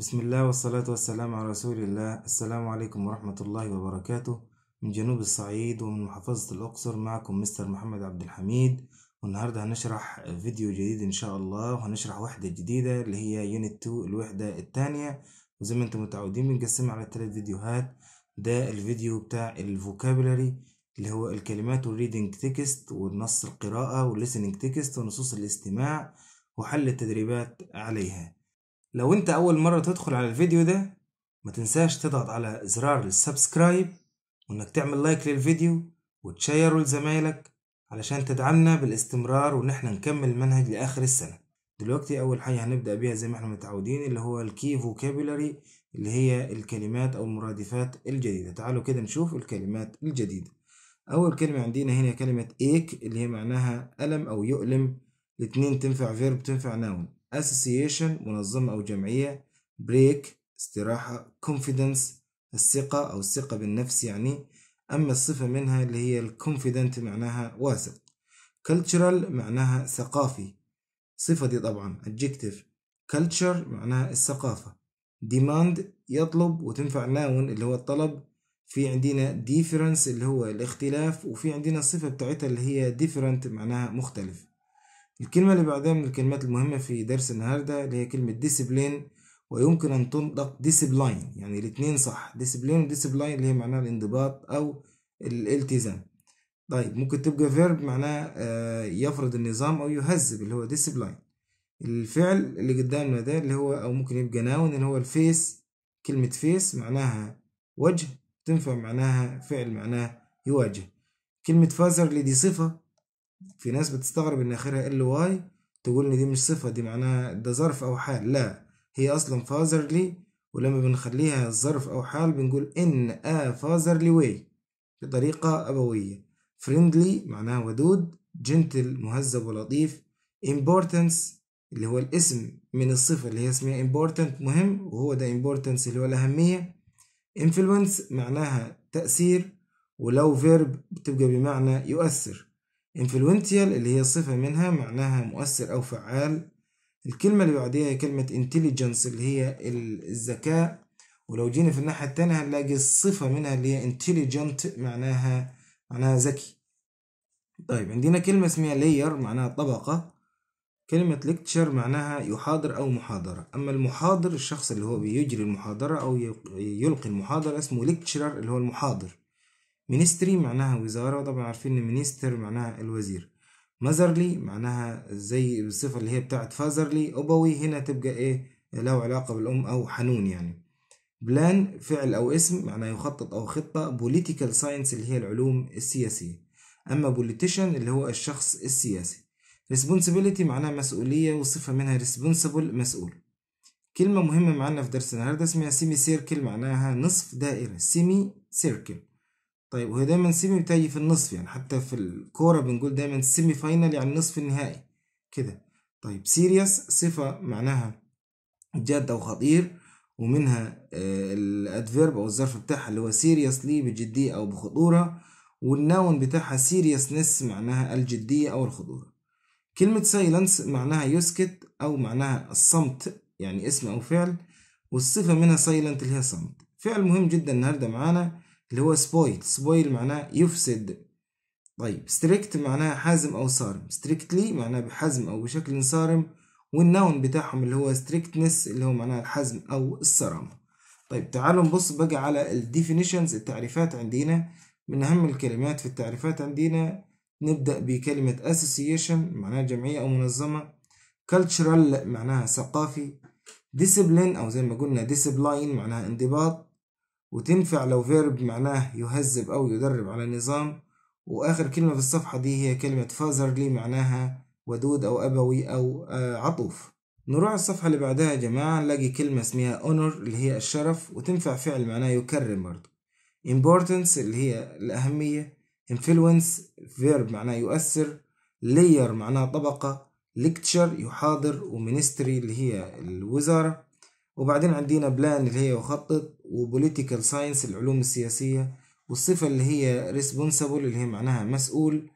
بسم الله والصلاة والسلام على رسول الله السلام عليكم ورحمة الله وبركاته من جنوب الصعيد ومن محافظة الأقصر معكم مستر محمد عبد الحميد والنهاردة هنشرح فيديو جديد إن شاء الله وهنشرح وحدة جديدة اللي هي يونت 2 الوحدة الثانية وزي ما انتم متعودين بنقسمها على ثلاث فيديوهات ده الفيديو بتاع الفوكابلري اللي هو الكلمات والريدنج تكست والنص القراءة والليسننج تكست ونصوص الاستماع وحل التدريبات عليها لو انت اول مرة تدخل على الفيديو ده ما تنساش تضغط على زرار السبسكرايب وانك تعمل لايك للفيديو وتشيره لزمايلك علشان تدعمنا بالاستمرار وان احنا نكمل المنهج لاخر السنة دلوقتي اول حاجة هنبدأ بيها زي ما احنا متعودين اللي هو الكي فوكابولاري اللي هي الكلمات او المرادفات الجديدة تعالوا كده نشوف الكلمات الجديدة اول كلمة عندنا هنا كلمة ايك اللي هي معناها الم او يؤلم الاتنين تنفع فيرب تنفع ناون association منظمة أو جمعية break استراحة confidence الثقة أو الثقة بالنفس يعني أما الصفة منها اللي هي الكونفيدنت معناها واثق cultural معناها ثقافي صفة دي طبعا adjective culture معناها الثقافة demand يطلب وتنفع ناون اللي هو الطلب في عندنا difference اللي هو الاختلاف وفي عندنا الصفة بتاعتها اللي هي different معناها مختلف الكلمة اللي بعدها من الكلمات المهمة في درس النهاردة اللي هي كلمة ديسبلين ويمكن أن تنطق ديسبلاين يعني الاتنين صح ديسبلين وديسبلاين اللي هي معناها الانضباط أو الالتزام طيب ممكن تبقى فيرب معناه آه، يفرض النظام أو يهذب اللي هو ديسبلاين الفعل اللي قدامنا ده اللي هو أو ممكن يبقى ناون اللي هو الفيس كلمة فيس معناها وجه تنفع معناها فعل معناه يواجه كلمة فازر اللي دي صفة في ناس بتستغرب ان اخرها ال واي تقول ان دي مش صفه دي معناها ده ظرف او حال لا هي اصلا فازرلي ولما بنخليها ظرف او حال بنقول ان ا فازرلي واي بطريقه ابويه فريندلي معناها ودود جنتل مهذب ولطيف importance اللي هو الاسم من الصفة اللي هي اسمها important مهم وهو ده importance اللي هو الأهمية influence معناها تأثير ولو verb بتبقى بمعنى يؤثر influential اللي هي صفة منها معناها مؤثر أو فعال الكلمة اللي بعديها هي كلمة intelligence اللي هي الذكاء ولو جينا في الناحية التانية هنلاقي الصفة منها اللي هي intelligent معناها معناها ذكي طيب عندنا كلمة اسمها layer معناها طبقة كلمة lecture معناها يحاضر أو محاضرة أما المحاضر الشخص اللي هو بيجري المحاضرة أو يلقي المحاضرة اسمه lecturer اللي هو المحاضر مينستري معناها وزارة طبعا عارفين ان مينستر معناها الوزير مازرلي معناها زي الصفة اللي هي بتاعت فازرلي أبوي هنا تبقى إيه له علاقة بالأم أو حنون يعني بلان فعل أو اسم معناه يخطط أو خطة بوليتيكال ساينس اللي هي العلوم السياسية أما بوليتيشن اللي هو الشخص السياسي responsibility معناها مسؤولية وصفة منها responsible مسؤول كلمة مهمة معنا في درسنا النهاردة اسمها سيمي سيركل معناها نصف دائرة سيمي سيركل طيب وهي دايما سيمي بتيجي في النصف يعني حتى في الكورة بنقول دايما سيمي فاينال يعني نصف النهائي كده طيب سيريس صفة معناها جاد أو خطير ومنها آه، الادفيرب او الظرف بتاعها اللي هو سيريسلي بجدية او بخطورة والناون بتاعها سيريسنس معناها الجدية او الخطورة كلمة سايلنس معناها يسكت او معناها الصمت يعني اسم او فعل والصفة منها سايلنت اللي هي صمت فعل مهم جدا النهاردة معانا اللي هو سبويل سبويل معناه يفسد طيب strict معناه حازم أو صارم strictly معناه بحزم أو بشكل صارم والنون بتاعهم اللي هو strictness اللي هو معناه الحزم أو الصرامة طيب تعالوا نبص بقى على الديفينيشنز التعريفات عندنا من أهم الكلمات في التعريفات عندنا نبدأ بكلمة association معناها جمعية أو منظمة cultural معناها ثقافي discipline أو زي ما قلنا discipline معناها انضباط وتنفع لو فيرب معناه يهذب أو يدرب على نظام وآخر كلمة في الصفحة دي هي كلمة فازرلي معناها ودود أو أبوي أو آه، عطوف نروح الصفحة اللي بعدها يا جماعة نلاقي كلمة اسمها honor اللي هي الشرف وتنفع فعل معناه يكرم برضه importance اللي هي الأهمية influence verb معناه يؤثر layer معناه طبقة lecture يحاضر وministry اللي هي الوزارة وبعدين عندنا بلان اللي هي يخطط وبوليتيكال ساينس العلوم السياسية والصفة اللي هي ريسبونسبل اللي هي معناها مسؤول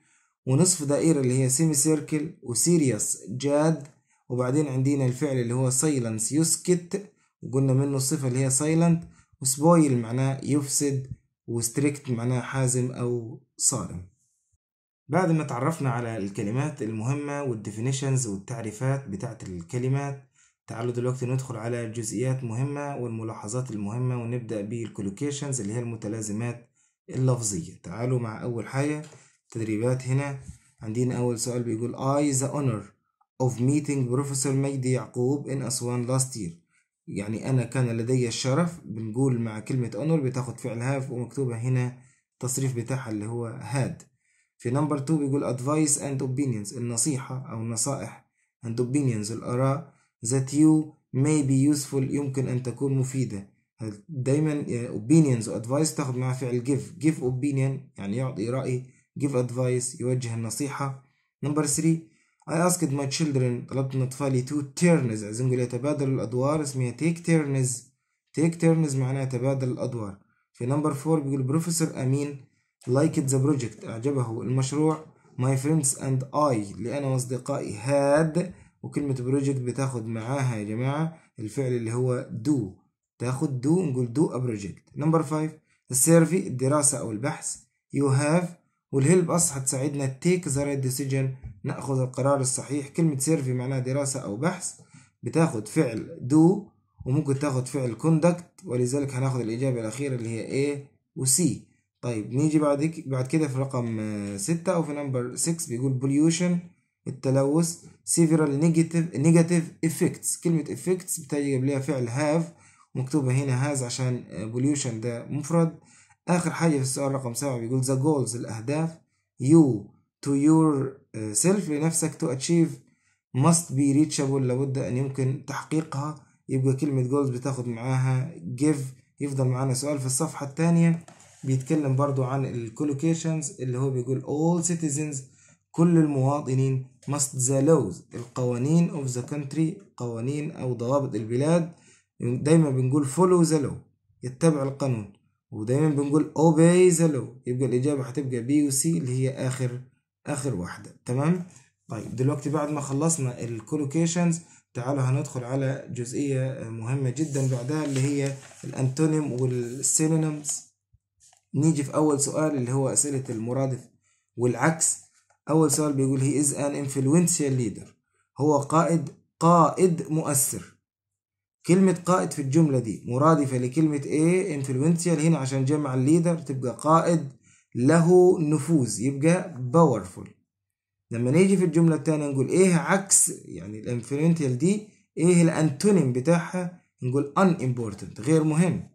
ونصف دائرة اللي هي سيمي سيركل وسيريس جاد وبعدين عندنا الفعل اللي هو سايلنس يسكت وقلنا منه الصفة اللي هي سايلنت وسبويل معناه يفسد وستريكت معناه حازم أو صارم بعد ما تعرفنا على الكلمات المهمة والديفينيشنز والتعريفات بتاعت الكلمات تعالوا دلوقتي ندخل على الجزئيات مهمة والملاحظات المهمة ونبدأ بالكولوكيشنز اللي هي المتلازمات اللفظية تعالوا مع أول حاجة تدريبات هنا عندنا أول سؤال بيقول I the honor of meeting Professor مجدي يعقوب in أسوان last year يعني أنا كان لدي الشرف بنقول مع كلمة honor بتاخد فعل هاف ومكتوبة هنا التصريف بتاعها اللي هو had في نمبر 2 بيقول advice and opinions النصيحة أو النصائح and opinions الآراء that you may be useful يمكن أن تكون مفيدة دايما يعني opinions و advice تاخد مع فعل give give opinion يعني يعطي رأي give advice يوجه النصيحة number 3 I asked my children طلبت من أطفالي to turns عايزين نقول يتبادلوا الأدوار اسمها take turns take turns معناها تبادل الأدوار في number 4 بيقول بروفيسور أمين liked the project أعجبه المشروع my friends and I لأنا وأصدقائي had وكلمة بروجكت بتاخد معاها يا جماعة الفعل اللي هو دو تاخد دو نقول دو بروجكت نمبر فايف السيرفي الدراسة أو البحث يو هاف والهيلب أصح تساعدنا تيك ذا رايت ديسيجن ناخذ القرار الصحيح كلمة سيرفي معناها دراسة أو بحث بتاخد فعل دو وممكن تاخد فعل كوندكت ولذلك هناخد الإجابة الأخيرة اللي هي A و C طيب نيجي بعد بعد كده في رقم آه، ستة أو في نمبر 6 بيقول pollution التلوث several negative negative effects كلمة effects بتيجي قبلها فعل have مكتوبة هنا has عشان pollution ده مفرد آخر حاجة في السؤال رقم سبعة بيقول the goals الأهداف you to yourself لنفسك to achieve must be reachable لابد أن يمكن تحقيقها يبقى كلمة goals بتاخد معاها give يفضل معانا سؤال في الصفحة الثانية بيتكلم برضو عن الكولوكيشنز اللي هو بيقول all citizens كل المواطنين must the laws القوانين of the country قوانين أو ضوابط البلاد دايما بنقول follow the law يتبع القانون ودايما بنقول obey the law يبقى الإجابة هتبقى B و C اللي هي آخر آخر واحدة تمام طيب دلوقتي بعد ما خلصنا الكولوكيشنز تعالوا هندخل على جزئية مهمة جدا بعدها اللي هي الأنتونيم والسينونيمز نيجي في أول سؤال اللي هو أسئلة المرادف والعكس أول سؤال بيقول هي إز أن influential ليدر هو قائد قائد مؤثر كلمة قائد في الجملة دي مرادفة لكلمة ايه إنفلونشال هنا عشان جمع الليدر تبقى قائد له نفوذ يبقى powerful لما نيجي في الجملة التانية نقول ايه عكس يعني الإنفلونشال دي ايه الانتونيم بتاعها نقول أن إمبورتنت غير مهم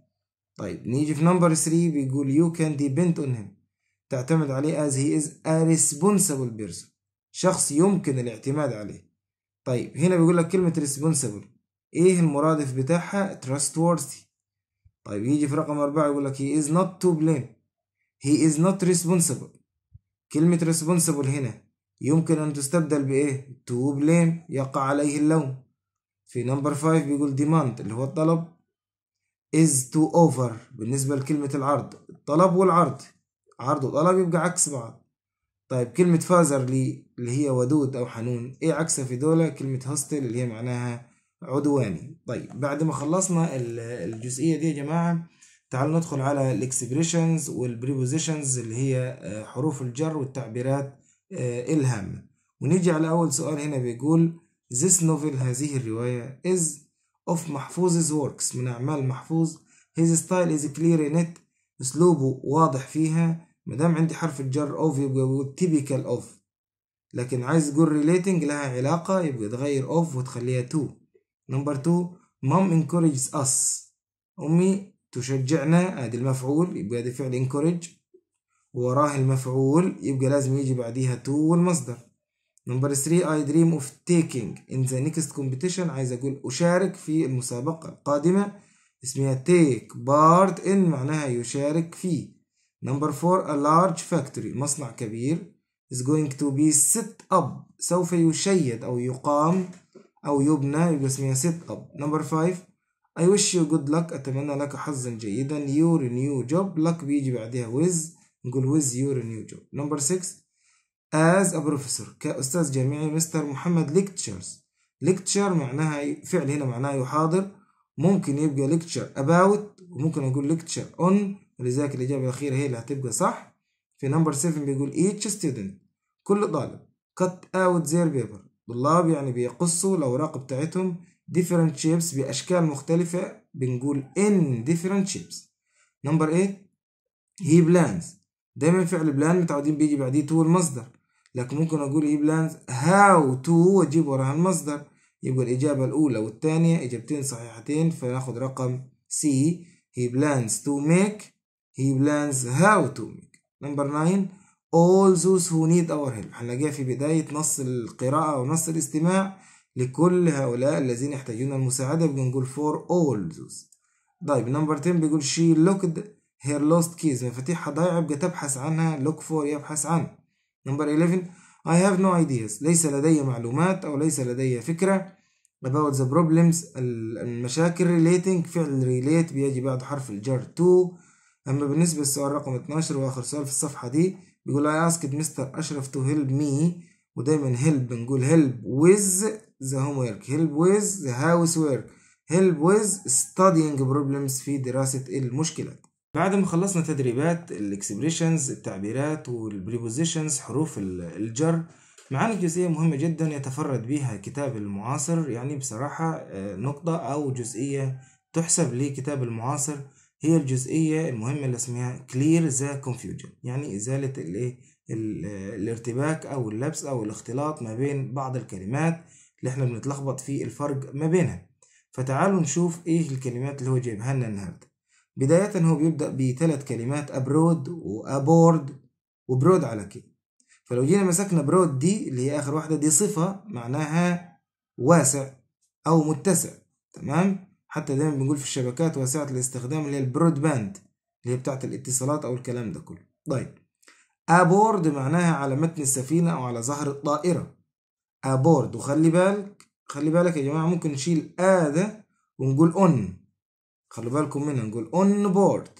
طيب نيجي في نمبر 3 بيقول يو كان ديبند أون هيم تعتمد عليه as he is a responsible person شخص يمكن الاعتماد عليه طيب هنا بيقول لك كلمة responsible ايه المرادف بتاعها trustworthy طيب يجي في رقم أربعة يقول لك he is not to blame he is not responsible كلمة responsible هنا يمكن أن تستبدل بإيه to blame يقع عليه اللوم في نمبر 5 بيقول demand اللي هو الطلب is to offer بالنسبة لكلمة العرض الطلب والعرض عرض وطلب يبقى عكس بعض طيب كلمة فازر لي اللي هي ودود أو حنون إيه عكسها في دولة كلمة هوستل اللي هي معناها عدواني طيب بعد ما خلصنا الجزئية دي يا جماعة تعالوا ندخل على الاكسبريشنز والبريبوزيشنز اللي هي آه، حروف الجر والتعبيرات آه، الهامة ونيجي على أول سؤال هنا بيقول This novel هذه الرواية is of محفوظ's works من أعمال محفوظ His style is clear in it أسلوبه واضح فيها ما دام عندي حرف الجر اوف يبقى بقول typical of لكن عايز جور relating لها علاقة يبقى تغير اوف وتخليها to نمبر 2 مام encourages اس أمي تشجعنا ادي المفعول يبقى ادي فعل انكوريج وراه المفعول يبقى لازم يجي بعديها تو والمصدر نمبر 3 I dream of taking in the next competition عايز أقول أشارك في المسابقة القادمة اسمها take part in معناها يشارك فيه نمبر four, a large factory مصنع كبير is going to be set up سوف يشيد أو يقام أو يبنى يبقى set up نمبر five, I wish you good luck أتمنى لك حظا جيدا your new job luck بيجي بعدها with نقول with your new job نمبر six, as a professor كأستاذ جامعي مستر محمد lectures lecture معناها فعل هنا معناها يحاضر ممكن يبقى lecture about وممكن أقول lecture on ولذلك الإجابة الأخيرة هي اللي هتبقى صح في نمبر 7 بيقول each student كل طالب cut out their paper طلاب يعني بيقصوا الأوراق بتاعتهم different shapes بأشكال مختلفة بنقول in different shapes نمبر 8 he plans دايما فعل بلان متعودين بيجي بعديه تو المصدر لكن ممكن أقول he plans how to وأجيب وراها المصدر يبقى الإجابة الأولى والثانية إجابتين صحيحتين فناخد رقم C he plans to make he plans how to make number nine all those who need our help هنلاقيها في بداية نص القراءة أو نص الاستماع لكل هؤلاء الذين يحتاجون المساعدة بنقول for all those طيب number 10 بيقول she looked her lost keys مفاتيحها ضايعة بقى تبحث عنها look for يبحث عنها number 11 I have no ideas ليس لدي معلومات أو ليس لدي فكرة about the problems المشاكل relating فعل relate بيجي بعد حرف الجر to أما بالنسبة للسؤال رقم 12 وآخر سؤال في الصفحة دي بيقول I asked Mr. أشرف to help me ودايما help بنقول help with the homework help with the housework help with studying problems في دراسة المشكلات بعد ما خلصنا تدريبات الاكسبريشنز التعبيرات والبريبوزيشنز حروف الجر معانا جزئية مهمة جدا يتفرد بها كتاب المعاصر يعني بصراحة آه، نقطة أو جزئية تحسب لكتاب المعاصر هي الجزئية المهمة اللي اسمها clear the confusion يعني إزالة الايه الارتباك أو اللبس أو الاختلاط ما بين بعض الكلمات اللي احنا بنتلخبط في الفرق ما بينها فتعالوا نشوف ايه الكلمات اللي هو جايبها لنا النهارده بداية هو بيبدأ بثلاث كلمات abroad وابورد وبرود على كده فلو جينا مسكنا برود دي اللي هي آخر واحدة دي صفة معناها واسع أو متسع تمام حتى دايما بنقول في الشبكات واسعة الاستخدام اللي هي البرود باند اللي هي بتاعة الاتصالات أو الكلام ده كله طيب أبورد معناها على متن السفينة أو على ظهر الطائرة أبورد وخلي بالك خلي بالك يا جماعة ممكن نشيل آ ده ونقول أون خلوا بالكم منها نقول أون بورد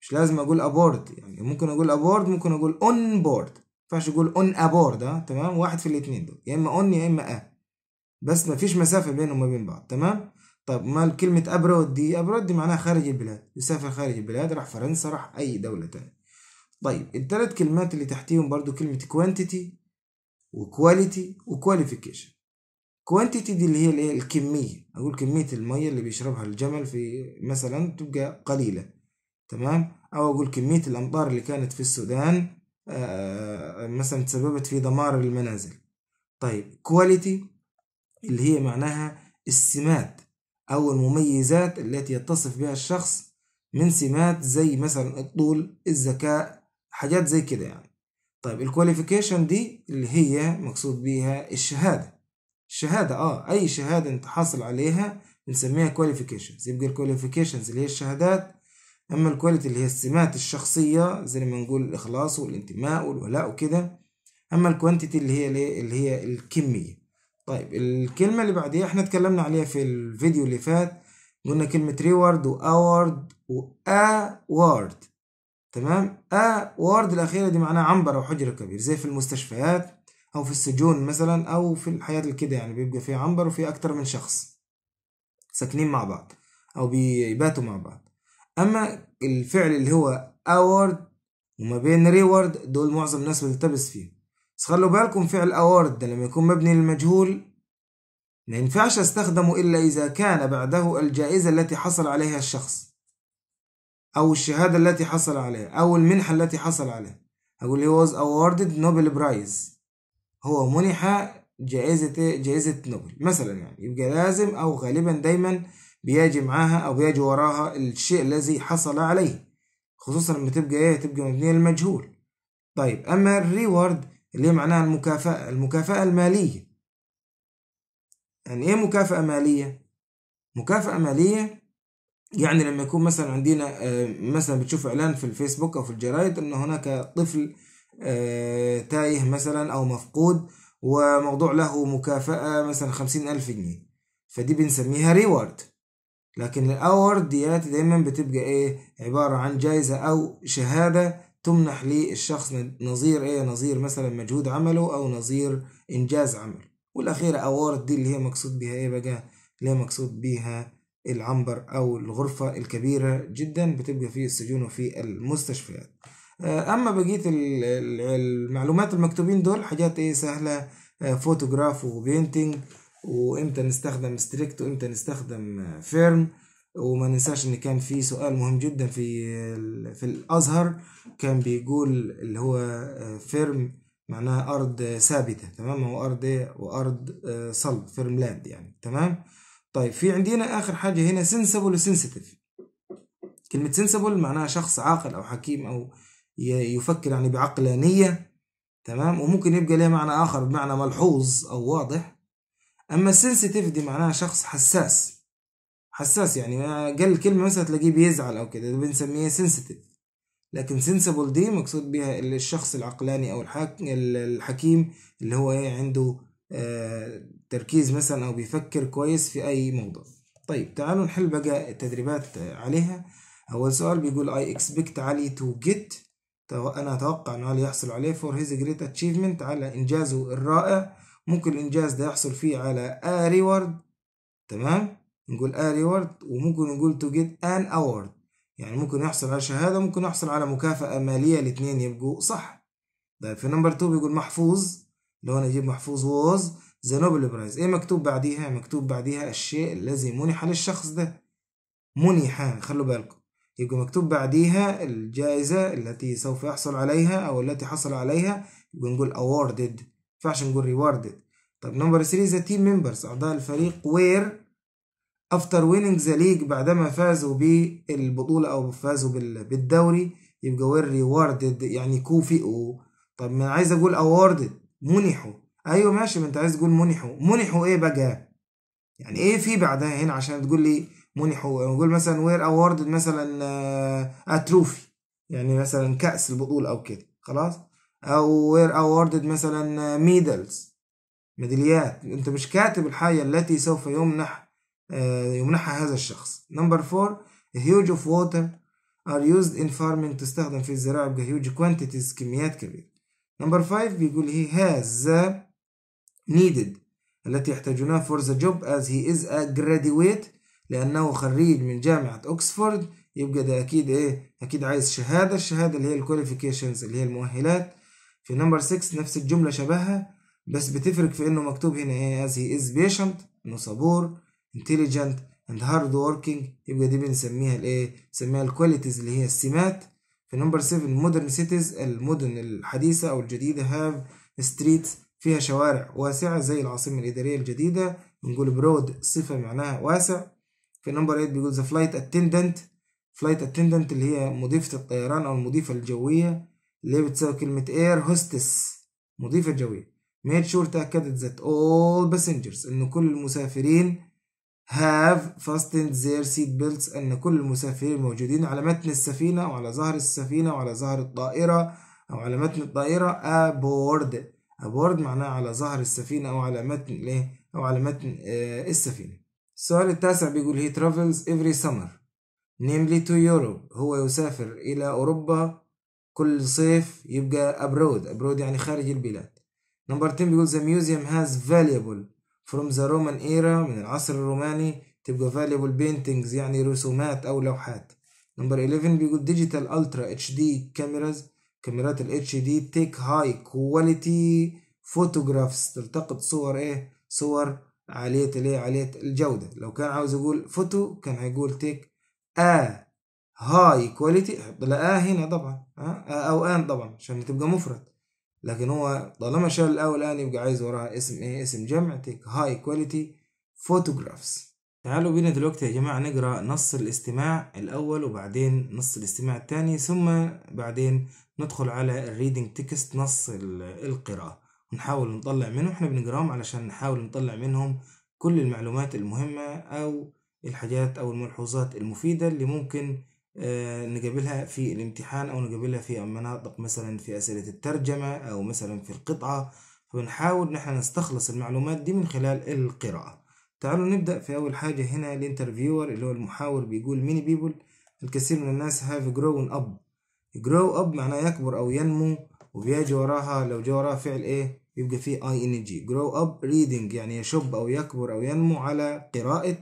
مش لازم أقول أبورد يعني ممكن أقول أبورد ممكن أقول أون بورد ينفعش أقول أون أبورد ها تمام واحد في الاتنين دول يا إما أون يا إما آ بس مفيش مسافة بينهم وبين بعض تمام طب مال كلمة أبرود دي أبرود دي معناها خارج البلاد يسافر خارج البلاد راح فرنسا راح أي دولة تانية طيب التلات كلمات اللي تحتيهم برضو كلمة كوانتيتي وكواليتي وكواليفيكيشن كوانتيتي دي اللي هي الايه الكمية أقول كمية المية اللي بيشربها الجمل في مثلا تبقى قليلة تمام أو أقول كمية الأمطار اللي كانت في السودان آه، مثلا تسببت في دمار المنازل طيب كواليتي اللي هي معناها السمات أو المميزات التي يتصف بها الشخص من سمات زي مثلا الطول الذكاء حاجات زي كده يعني طيب الكواليفيكيشن دي اللي هي مقصود بيها الشهادة الشهادة اه أي شهادة أنت حاصل عليها بنسميها كواليفيكيشنز يبقى الكواليفيكيشنز اللي هي الشهادات أما الكواليتي اللي هي السمات الشخصية زي ما نقول الإخلاص والانتماء والولاء وكده أما الكوانتيتي اللي هي اللي هي الكمية طيب الكلمة اللي بعديها احنا اتكلمنا عليها في الفيديو اللي فات قلنا كلمة ريورد وأورد وأورد تمام أورد الأخيرة دي معناها عنبر أو حجرة كبير زي في المستشفيات أو في السجون مثلا أو في الحياة اللي كده يعني بيبقى في عنبر وفي أكتر من شخص ساكنين مع بعض أو بيباتوا مع بعض أما الفعل اللي هو أورد وما بين ريورد دول معظم الناس بتلتبس فيه بس خلوا بالكم فعل أورد ده لما يكون مبني للمجهول ما ينفعش استخدمه إلا إذا كان بعده الجائزة التي حصل عليها الشخص أو الشهادة التي حصل عليها أو المنحة التي حصل عليها أقول he was awarded Nobel Prize هو منح جائزة جائزة نوبل مثلا يعني يبقى لازم أو غالبا دايما بيجي معاها أو بيجي وراها الشيء الذي حصل عليه خصوصا لما تبقى إيه تبقى مبنية للمجهول طيب أما الريورد اللي هي معناها المكافأة المكافأة المالية يعني إيه مكافأة مالية؟ مكافأة مالية يعني لما يكون مثلا عندنا آه، مثلا بتشوف إعلان في الفيسبوك أو في الجرايد أن هناك طفل آه، تايه مثلا أو مفقود وموضوع له مكافأة مثلا خمسين ألف جنيه فدي بنسميها ريورد لكن الأورد ديات دايما بتبقى إيه عبارة عن جايزة أو شهادة تمنح للشخص نظير ايه نظير مثلا مجهود عمله او نظير انجاز عمله والاخيرة اوارد دي اللي هي مقصود بيها ايه بقى اللي هي مقصود بيها العنبر او الغرفة الكبيرة جدا بتبقى في السجون وفي المستشفيات آه، اما بقية المعلومات المكتوبين دول حاجات ايه سهلة آه، فوتوغراف وبينتينج وامتى نستخدم ستريكت وامتى نستخدم فيرم وما ننساش ان كان في سؤال مهم جدا في في الازهر كان بيقول اللي هو فيرم آه، معناها ارض ثابته تمام هو ارض ايه وارض آه، صلب فيرم لاند يعني تمام طيب في عندنا اخر حاجه هنا سنسبل وسنسيتيف كلمه سنسبل معناها شخص عاقل او حكيم او يفكر يعني بعقلانيه تمام وممكن يبقى له معنى اخر بمعنى ملحوظ او واضح اما السنسيتيف دي معناها شخص حساس حساس يعني آه، قال الكلمة مثلا تلاقيه بيزعل أو كده بنسميه سنسيتيف لكن سنسبل دي مقصود بيها الشخص العقلاني أو الحك... الحكيم اللي هو إيه عنده آه تركيز مثلا أو بيفكر كويس في أي موضوع طيب تعالوا نحل بقى التدريبات عليها أول سؤال بيقول اي اكسبكت علي تو جيت أنا أتوقع إن علي يحصل عليه فور هيز جريت اتشيفمنت على إنجازه الرائع ممكن الإنجاز ده يحصل فيه على ا ريورد تمام نقول a reward وممكن نقول to get an award يعني ممكن يحصل على شهادة ممكن يحصل على مكافأة مالية الاثنين يبقوا صح طيب في نمبر 2 بيقول محفوظ لو أنا أجيب محفوظ was the Nobel Prize إيه مكتوب بعديها مكتوب بعديها الشيء الذي منح للشخص ده منح خلوا بالكم يبقى مكتوب بعديها الجائزة التي سوف يحصل عليها أو التي حصل عليها بنقول awarded ما ينفعش نقول rewarded طب نمبر 3 the team ممبرز أعضاء الفريق وير افتر ويننج ذا ليج بعدما فازوا بالبطوله او فازوا بالدوري يبقى وير ريواردد يعني كوفئوا طب ما انا عايز اقول اووردد منحوا ايوه ماشي ما انت عايز تقول منحوا منحوا ايه بقى يعني ايه في بعدها هنا عشان تقول لي منحوا نقول يعني مثلا وير اووردد مثلا اتروفي آه، يعني مثلا كاس البطوله او كده خلاص او وير اووردد مثلا ميدلز آه، ميداليات انت مش كاتب الحاجه التي سوف يمنح آه، يمنحها هذا الشخص نمبر فور هيوج اوف ووتر ار يوزد ان فارمينج تستخدم في الزراعة بهيوج كوانتيتيز كميات كبيرة نمبر فايف بيقول هي has needed التي يحتاجونها for the job as he is a graduate لأنه خريج من جامعة أكسفورد يبقى ده أكيد إيه أكيد عايز شهادة الشهادة اللي هي الكواليفيكيشنز اللي هي المؤهلات في نمبر 6 نفس الجملة شبهها بس بتفرق في إنه مكتوب هنا إيه as he is patient إنه صبور intelligent and hard working يبقى دي بنسميها الايه بنسميها الكواليتيز اللي هي السمات في نمبر 7 مودرن سيتيز المدن الحديثه او الجديده هاف ستريتس فيها شوارع واسعه زي العاصمه الاداريه الجديده بنقول برود صفه معناها واسع في نمبر 8 بيقول ذا فلايت اتندنت فلايت اتندنت اللي هي مضيفه الطيران او المضيفه الجويه اللي هي بتساوي كلمه اير هوستس مضيفه جويه ميد sure تاكدت ذات all passengers ان كل المسافرين have fastened their seat belts أن كل المسافرين الموجودين على متن السفينة أو على ظهر السفينة أو على ظهر الطائرة أو على متن الطائرة aboard aboard معناه على ظهر السفينة أو على متن ليه أو على متن آه السفينة السؤال التاسع بيقول he travels every summer namely to Europe هو يسافر إلى أوروبا كل صيف يبقى abroad abroad يعني خارج البلاد نمبر 10 بيقول the museum has valuable from the Roman era من العصر الروماني تبقى valuable paintings يعني رسومات أو لوحات نمبر 11 بيقول digital ultra HD cameras كاميرات ال HD دي high quality photographs تلتقط صور ايه صور عالية الايه عالية الجودة لو كان عاوز يقول فوتو كان هيقول تيك ا هاي كواليتي لا آه ا هنا طبعا اه او ان طبعا عشان تبقى مفرد لكن هو طالما شال الاول الان يبقى عايز وراها اسم ايه اسم جمع تيك هاي كواليتي فوتوغرافز تعالوا بينا دلوقتي يا جماعة نقرأ نص الاستماع الأول وبعدين نص الاستماع الثاني ثم بعدين ندخل على الريدنج تكست نص القراءة ونحاول نطلع منهم احنا بنقراهم علشان نحاول نطلع منهم كل المعلومات المهمة أو الحاجات أو الملحوظات المفيدة اللي ممكن آه، نقابلها في الامتحان أو نقابلها في مناطق مثلا في أسئلة الترجمة أو مثلا في القطعة فبنحاول نحن نستخلص المعلومات دي من خلال القراءة تعالوا نبدأ في أول حاجة هنا الانترفيور اللي هو المحاور بيقول ميني بيبول الكثير من الناس هاف جرون اب جرو اب معناه يكبر أو ينمو وبيجي وراها لو جه وراها فعل إيه يبقى فيه جي جرو اب ريدنج يعني يشب أو يكبر أو ينمو على قراءة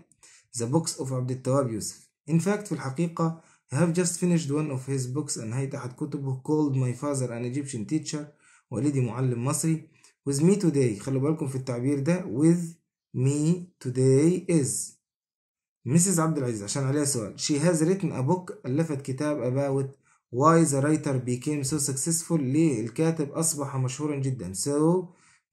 ذا بوكس اوف عبد التواب يوسف ان فاكت في الحقيقة I have just finished one of his books أنهيت أحد كتبه called my father an Egyptian teacher والدي معلم مصري with me today خلوا بالكم في التعبير ده with me today is Mrs. عبد العزيز عشان عليها سؤال she has written a book ألفت كتاب about why the writer became so successful ليه الكاتب أصبح مشهورا جدا so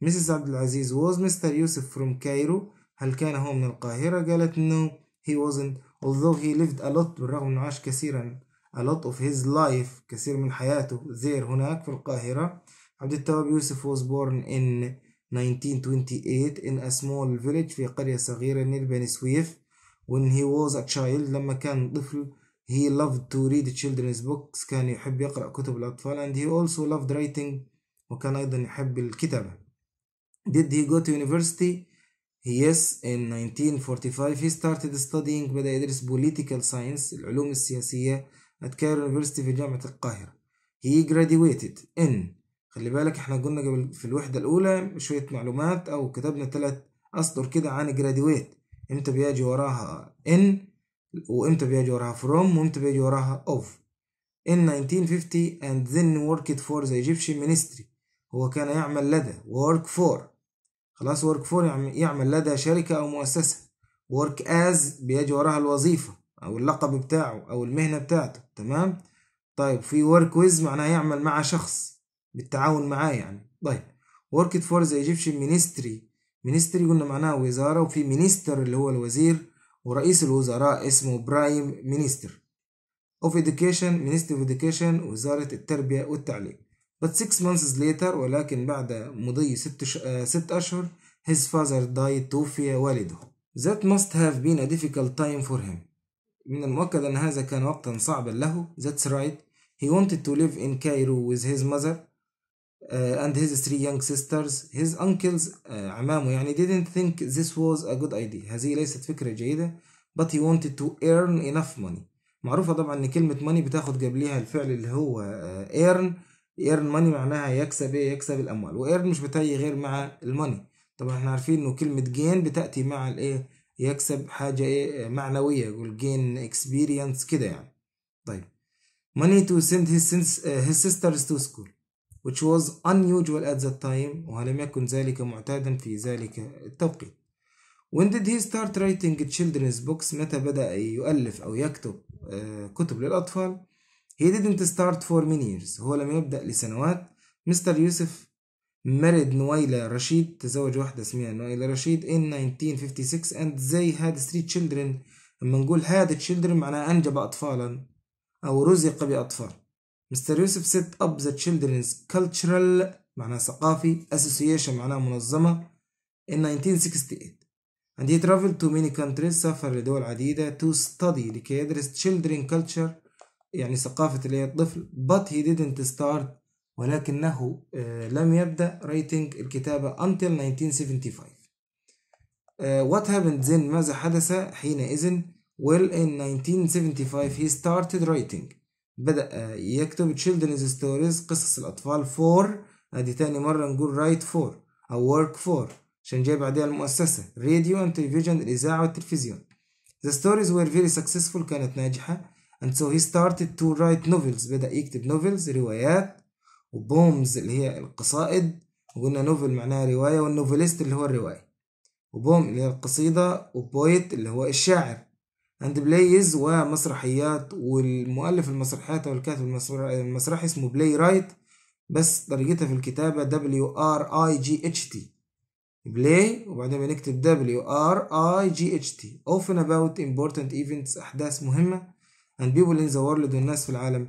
Mrs. عبد العزيز was Mr. يوسف from Cairo هل كان هو من القاهرة قالت no he wasn't although he lived a lot بالرغم أنه عاش كثيرا a lot of his life كثير من حياته there هناك في القاهرة عبد التواب يوسف was born in 1928 in a small village في قرية صغيرة near بني سويف when he was a child لما كان طفل he loved to read children's books كان يحب يقرأ كتب الأطفال and he also loved writing وكان أيضا يحب الكتابة did he go to university Yes, in 1945 he started studying بدأ يدرس political science العلوم السياسية at Cairo University في جامعة القاهرة. He graduated in خلي بالك احنا قلنا قبل في الوحدة الأولى شوية معلومات أو كتبنا تلات أسطر كده عن graduate امتى بيجي وراها in وامتى بيجي وراها from وامتى بيجي وراها of. In 1950 and then worked for the Egyptian ministry هو كان يعمل لدى work for خلاص ورك فور يعمل لدى شركة أو مؤسسة ورك از بيجي وراها الوظيفة أو اللقب بتاعه أو المهنة بتاعته تمام طيب في ورك ويز معناها يعمل مع شخص بالتعاون معاه يعني طيب ورك فور زي ايجيبشن مينستري مينستري قلنا معناها وزارة وفي مينستر اللي هو الوزير ورئيس الوزراء اسمه برايم مينستر اوف education مينستري اوف education وزارة التربية والتعليم But six months later ولكن بعد مضي ست, ش... ست أشهر his father died توفي والده That must have been a difficult time for him من المؤكد أن هذا كان وقتا صعبا له That's right He wanted to live in Cairo with his mother uh, and his three young sisters His uncles uh, عمامه يعني didn't think this was a good idea هذه ليست فكرة جيدة But he wanted to earn enough money معروفة طبعا ان كلمة money بتاخد قبليها الفعل اللي هو uh, earn ايرن ماني معناها يكسب ايه يكسب الاموال وايرن مش بتاعي غير مع الماني طبعا احنا عارفين انه كلمة جين بتأتي مع الايه يكسب حاجة ايه معنوية يقول جين اكسبيرينس كده يعني طيب money to send his, sins, uh, his sisters to school which was unusual at that time ولم يكن ذلك معتادا في ذلك التوقيت when did he start writing children's books متى بدأ يؤلف أو يكتب آه، كتب للأطفال He didn't start for many years هو لم يبدأ لسنوات مستر يوسف married نويلة رشيد تزوج واحدة اسمها نويلة رشيد in 1956 and they had three children لما نقول had children معناها أنجب أطفالا أو رزق بأطفال مستر يوسف set up the children's cultural معناها ثقافي association معناها منظمة in 1968 and he traveled to many countries سافر لدول عديدة to study لكي يدرس children culture يعني ثقافة اللي هي الطفل but he didn't start ولكنه لم يبدأ writing الكتابة until 1975 what happened then ماذا حدث حينئذ well in 1975 he started writing بدأ يكتب children's stories قصص الأطفال for هذه تاني مرة نقول write for أو work for عشان جاي بعديها المؤسسة راديو and television الإذاعة والتلفزيون the stories were very successful كانت ناجحة and so he started to write novels بدأ يكتب novels روايات وبومز اللي هي القصائد وقلنا novel معناها رواية novelist اللي هو الرواية وبوم اللي هي القصيدة وبويت اللي هو الشاعر and plays ومسرحيات والمؤلف المسرحيات او الكاتب المسرحي اسمه بلاي رايت بس طريقتها في الكتابة W R I G H T بلاي وبعدين بنكتب W R I G H T often about important events أحداث مهمة and people in the world والناس في العالم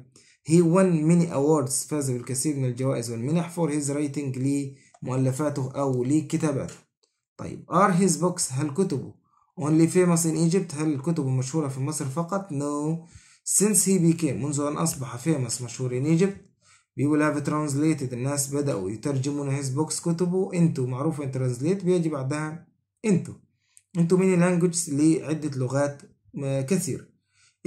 he won many awards فاز بالكثير من الجوائز والمنح for his writing لمؤلفاته أو لكتاباته طيب are his books هل كتبه only famous in Egypt هل كتبه مشهورة في مصر فقط no since he became منذ أن أصبح famous مشهور in Egypt people have translated الناس بدأوا يترجمون his books كتبه into معروف in translate بيجي بعدها into into many languages لعدة لغات كثيرة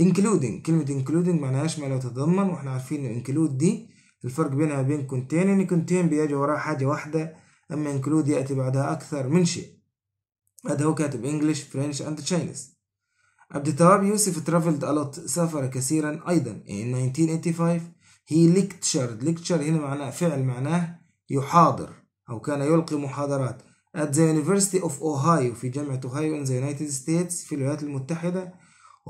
including كلمة including معناهاش ما لا تتضمن واحنا عارفين ان include دي الفرق بينها وبين contain ان يعني contain بيجي وراها حاجة واحدة اما include يأتي بعدها اكثر من شيء هذا هو كاتب English, French and Chinese عبد التواب يوسف traveled a lot سافر كثيرا ايضا in 1985 he lectured lecture هنا معناه فعل معناه يحاضر او كان يلقي محاضرات at the University of Ohio في جامعة Ohio in the United States في الولايات المتحدة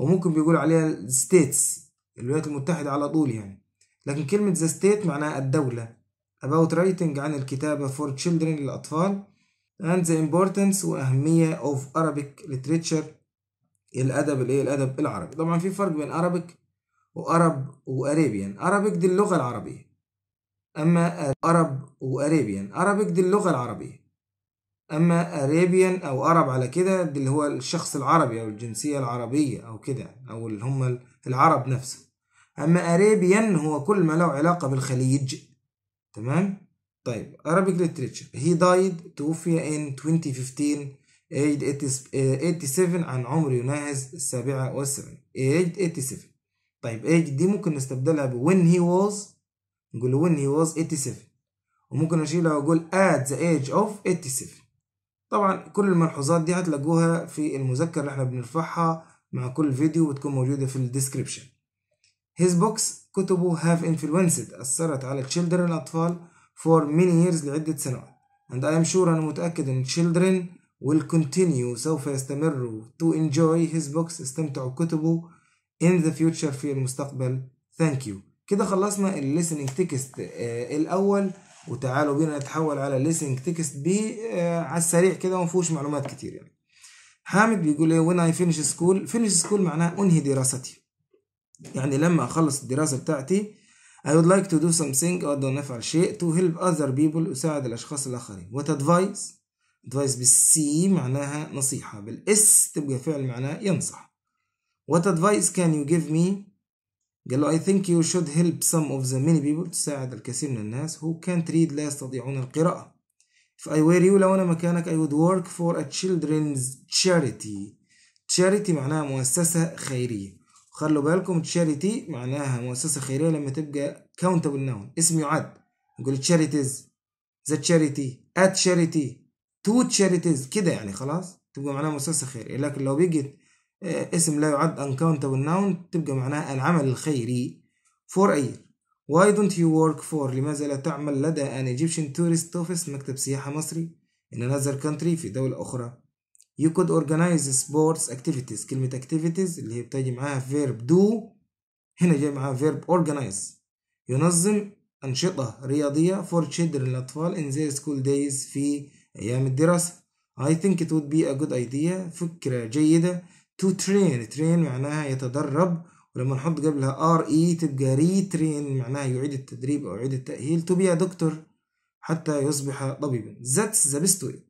وممكن بيقولوا عليها states الولايات المتحدة على طول يعني لكن كلمة the state معناها الدولة about writing عن الكتابة for children للأطفال and the importance وأهمية of Arabic literature الأدب الإيه الأدب العربي طبعا في فرق بين Arabic وأرب وأريبيان Arabic دي اللغة العربية أما أرب وأريبيان Arabic دي اللغة العربية اما اريبيان او عرب على كده اللي هو الشخص العربي او الجنسيه العربيه او كده او اللي هم العرب نفسهم اما اريبيان هو كل ما له علاقه بالخليج تمام طيب Arabic literature he died توفي in 2015 aged 87 عن عمر يناهز السابعة والسبعين aged 87 طيب age دي ممكن نستبدلها ب when he was نقول when he was 87 وممكن أشيلها وأقول at the age of 87 طبعا كل الملحوظات دي هتلاقوها في المذكرة اللي احنا بنرفعها مع كل فيديو وتكون موجودة في الديسكريبشن His books كتبه have influenced أثرت على children الأطفال for many years لعدة سنوات and I am sure أنا متأكد أن children will continue سوف يستمروا to enjoy his books استمتعوا كتبه in the future في المستقبل thank you كده خلصنا الليسننج تكست آه، الأول وتعالوا بينا نتحول على ليسنج تكست بي آه على السريع كده وما فيهوش معلومات كتير يعني حامد بيقول ايه وين اي فينش سكول فينش سكول معناها انهي دراستي يعني لما اخلص الدراسه بتاعتي I would like to do something أود أن أفعل شيء to help other people أساعد الأشخاص الآخرين what advice advice بالسي معناها نصيحة بالإس تبقى فعل معناه ينصح what advice can you give me قال له I think you should help some of the many people تساعد الكثير من الناس who can't read لا يستطيعون القراءة if I were you لو أنا مكانك I would work for a children's charity charity معناها مؤسسة خيرية خلوا بالكم charity معناها مؤسسة خيرية لما تبقى countable noun اسم يعد نقول charities the charity at charity two charities كده يعني خلاص تبقى معناها مؤسسة خيرية لكن لو بقيت اسم لا يعد uncountable noun تبقى معناها العمل الخيري for a year why don't you work for لماذا لا تعمل لدى an Egyptian tourist office مكتب سياحة مصري in another country في دولة أخرى you could organize sports activities كلمة activities اللي هي بتجي معاها verb do هنا جاي معاها verb organize ينظم أنشطة رياضية for children الأطفال in their school days في أيام الدراسة I think it would be a good idea فكرة جيدة تو ترين ترين معناها يتدرب ولما نحط قبلها ار اي تبقى ري ترين معناها يعيد التدريب او يعيد التاهيل تو بي دكتور حتى يصبح طبيبا ذاتس ذا بيست واي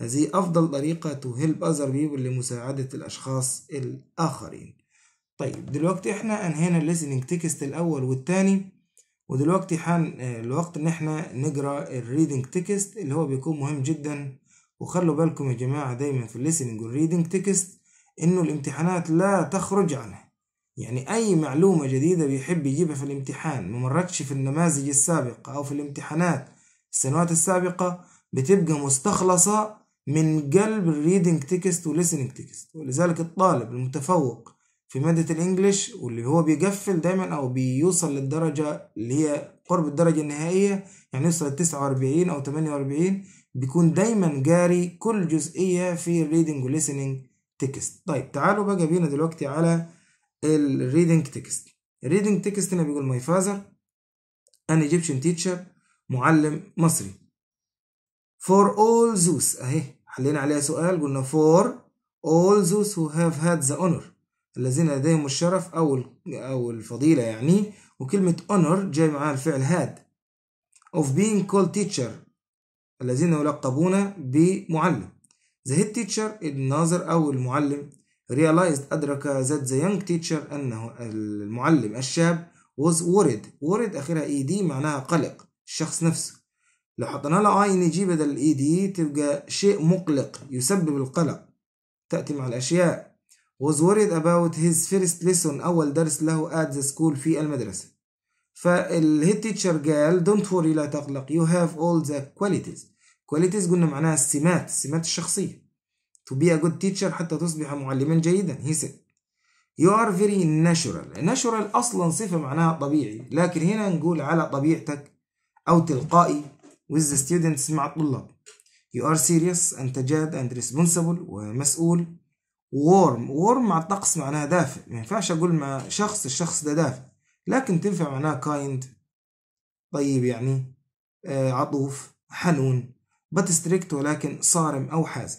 هذه افضل طريقه تو هيلب اذر بيبل لمساعده الاشخاص الاخرين طيب دلوقتي احنا انهينا الليسننج تكست الاول والتاني ودلوقتي حان الوقت ان احنا نقرا الريدنج تكست اللي هو بيكون مهم جدا وخلوا بالكم يا جماعه دايما في الليسننج والريدنج تكست إنه الامتحانات لا تخرج عنه يعني أي معلومة جديدة بيحب يجيبها في الامتحان ممرتش في النماذج السابقة أو في الامتحانات السنوات السابقة بتبقى مستخلصة من قلب الريدنج تكست وليسننج تكست ولذلك الطالب المتفوق في مادة الإنجليش واللي هو بيقفل دايما أو بيوصل للدرجة اللي هي قرب الدرجة النهائية يعني يوصل لتسعة وأربعين أو تمانية وأربعين بيكون دايما قاري كل جزئية في الريدنج وليسنينج تكست طيب تعالوا بقى بينا دلوقتي على الريدنج تكست الريدنج تكست هنا بيقول ماي فازر ان ايجيبشن تيتشر معلم مصري فور اول زوس اهي حلينا عليها سؤال قلنا فور all those who have had the honor الذين لديهم الشرف أو أو الفضيلة يعني وكلمة honor جاي معاها الفعل had of being called teacher الذين يلقبون بمعلم The head teacher الناظر أو المعلم realized أدرك that the young teacher أنه المعلم الشاب was worried worried آخرها اي e دي معناها قلق الشخص نفسه لو حطينا له اي بدل الـ دي تبقى شيء مقلق يسبب القلق تأتي مع الأشياء was worried about his first lesson أول درس له at the school في المدرسة فالهيد تيتشر قال don't worry لا تقلق you have all the qualities كواليتيز قلنا معناها السمات السمات الشخصية to be a good teacher حتى تصبح معلما جيدا he said you are very natural natural أصلا صفة معناها طبيعي لكن هنا نقول على طبيعتك أو تلقائي with the students مع الطلاب you are serious أنت جاد and responsible ومسؤول warm warm مع الطقس معناها دافئ ما ينفعش أقول مع شخص الشخص ده دافئ لكن تنفع معناها kind طيب يعني آه، عطوف حنون but strict ولكن صارم أو حازم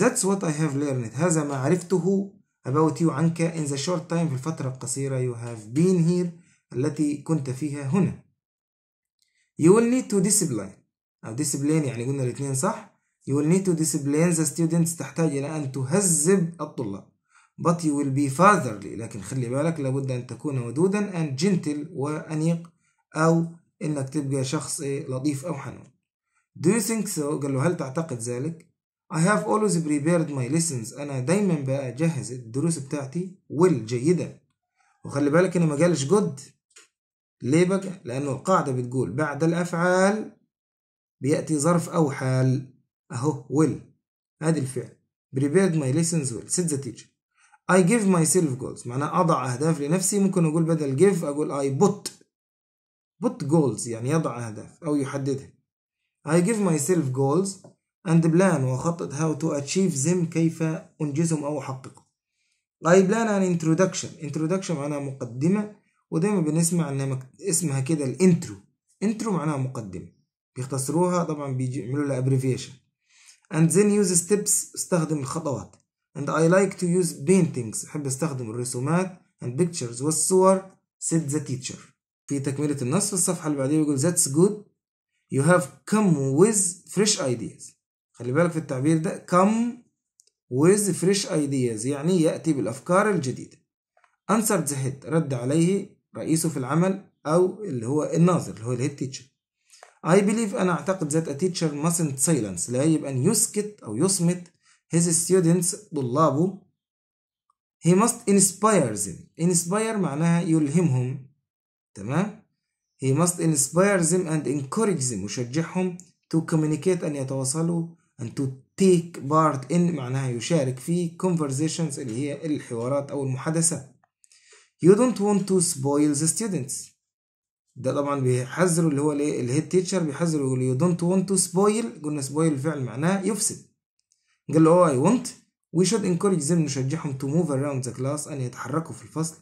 That's what I have learned هذا ما عرفته about you عنك in the short time في الفترة القصيرة you have been here التي كنت فيها هنا You will need to discipline أو discipline يعني قلنا الاثنين صح You will need to discipline the students تحتاج إلى أن تهذب الطلاب But you will be fatherly لكن خلي بالك لابد أن تكون ودودا and gentle وأنيق أو إنك تبقى شخص لطيف أو حنون Do you think so؟ قال له هل تعتقد ذلك؟ I have always prepared my lessons أنا دايما بجهز الدروس بتاعتي well جيدا وخلي بالك أنا ما قالش جود ليه بقى؟ لأنه القاعدة بتقول بعد الأفعال بيأتي ظرف أو حال أهو will هذا الفعل prepared my lessons well said the teacher I give myself goals معناه أضع أهداف لنفسي ممكن أقول بدل give أقول I put put goals يعني يضع أهداف أو يحددها I give myself goals and plan وأخطط how to achieve them كيف أنجزهم أو أحققهم I plan an introduction introduction معناها مقدمة ودايما بنسمع إنها اسمها كده الانترو انترو معناها مقدمة بيختصروها طبعا بيعملوا لها abbreviation and then use steps استخدم الخطوات and I like to use paintings أحب أستخدم الرسومات and pictures والصور said the teacher في تكملة النص في الصفحة اللي بعديه يقول that's good you have come with fresh ideas خلي بالك في التعبير ده come with fresh ideas يعني يأتي بالأفكار الجديدة answered the head رد عليه رئيسه في العمل أو اللي هو الناظر اللي هو الهيد تيتشر I believe أنا أعتقد that a teacher mustn't silence لا يجب أن يسكت أو يصمت his students طلابه he must inspire them inspire معناها يلهمهم تمام he must inspire them and encourage them يشجعهم to communicate أن يتواصلوا and to take part in معناها يشارك في conversations اللي هي الحوارات أو المحادثة you don't want to spoil the students ده طبعا بيحذروا اللي هو الايه الهيد تيتشر بيحذروا يقول يو دونت وونت تو سبويل قلنا سبويل فعل معناه يفسد قال له اه اي وونت وي شود انكورج ذم نشجعهم تو موف اراوند ذا كلاس ان يتحركوا في الفصل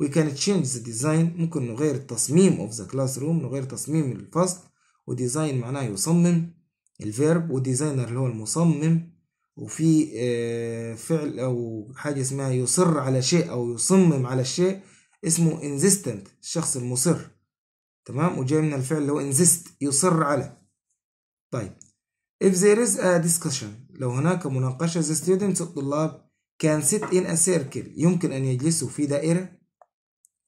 we can change the design ممكن نغير التصميم of the classroom نغير تصميم الفصل وديزاين معناه يصمم الفيرب وديزاينر اللي هو المصمم وفي آه، فعل أو حاجة اسمها يصر على شيء أو يصمم على الشيء اسمه insistent الشخص المصر تمام وجاي من الفعل اللي هو insist يصر على طيب if there is a discussion لو هناك مناقشة the students الطلاب can sit in a circle يمكن أن يجلسوا في دائرة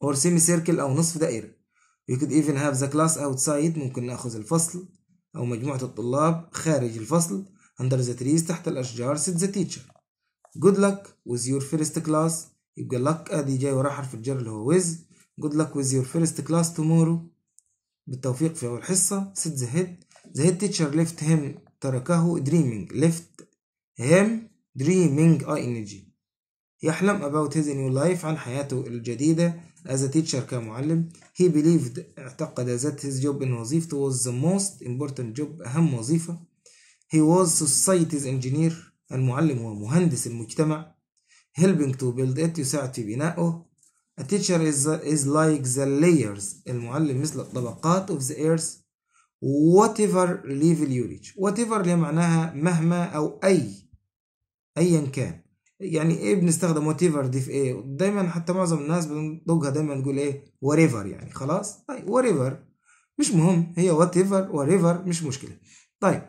or semicircle أو نصف دائرة you could even have the class outside ممكن نأخذ الفصل أو مجموعة الطلاب خارج الفصل under the trees تحت الأشجار sit the teacher good luck with your first class يبقى luck أدي جاي وراه حرف الجر اللي هو with good luck with your first class tomorrow بالتوفيق في أول حصة sit the head the head teacher left him تركه dreaming left him dreaming ing يحلم about his new life عن حياته الجديدة as a teacher كمعلم he believed اعتقد that his job in وظيفته was the most important job أهم وظيفة he was society's engineer المعلم هو مهندس المجتمع helping to build it يساعد في بنائه a teacher is, is like the layers المعلم مثل الطبقات of the earth whatever level you reach whatever اللي معناها مهما أو أي أيا كان يعني ايه بنستخدم وات ايفر دي في ايه دايما حتى معظم الناس بنضجها دايما نقول ايه وريفر يعني خلاص طيب وريفر مش مهم هي وات ايفر وريفر مش مشكله طيب